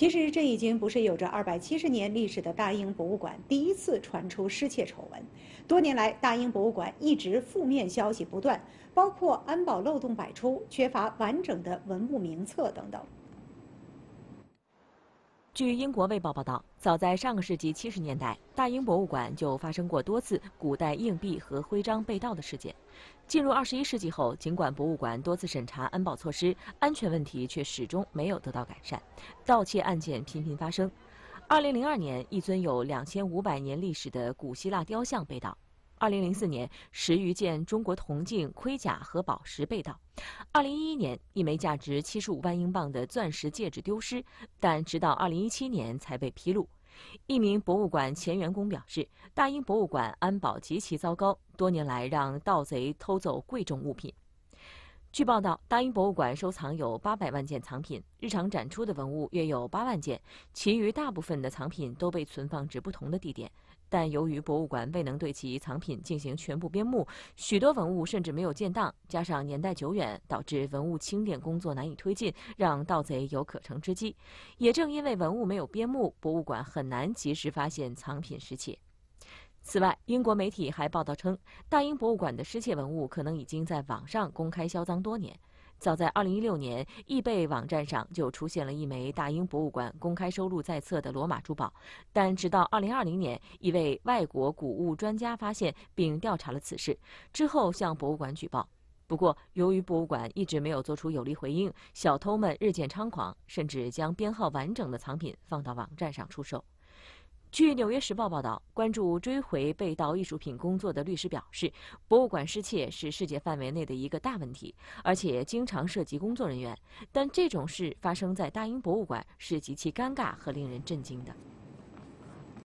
其实这已经不是有着二百七十年历史的大英博物馆第一次传出失窃丑闻。多年来，大英博物馆一直负面消息不断，包括安保漏洞百出、缺乏完整的文物名册等等。据英国《卫报》报道，早在上个世纪七十年代，大英博物馆就发生过多次古代硬币和徽章被盗的事件。进入二十一世纪后，尽管博物馆多次审查安保措施，安全问题却始终没有得到改善，盗窃案件频频发生。二零零二年，一尊有两千五百年历史的古希腊雕像被盗。二零零四年，十余件中国铜镜、盔甲和宝石被盗；二零一一年，一枚价值七十五万英镑的钻石戒指丢失，但直到二零一七年才被披露。一名博物馆前员工表示，大英博物馆安保极其糟糕，多年来让盗贼偷走贵重物品。据报道，大英博物馆收藏有八百万件藏品，日常展出的文物约有八万件，其余大部分的藏品都被存放至不同的地点。但由于博物馆未能对其藏品进行全部编目，许多文物甚至没有建档，加上年代久远，导致文物清点工作难以推进，让盗贼有可乘之机。也正因为文物没有编目，博物馆很难及时发现藏品失窃。此外，英国媒体还报道称，大英博物馆的失窃文物可能已经在网上公开销赃多年。早在2016年，易贝网站上就出现了一枚大英博物馆公开收录在册的罗马珠宝，但直到2020年，一位外国古物专家发现并调查了此事，之后向博物馆举报。不过，由于博物馆一直没有做出有力回应，小偷们日渐猖狂，甚至将编号完整的藏品放到网站上出售。据《纽约时报》报道，关注追回被盗艺术品工作的律师表示，博物馆失窃是世界范围内的一个大问题，而且经常涉及工作人员。但这种事发生在大英博物馆是极其尴尬和令人震惊的。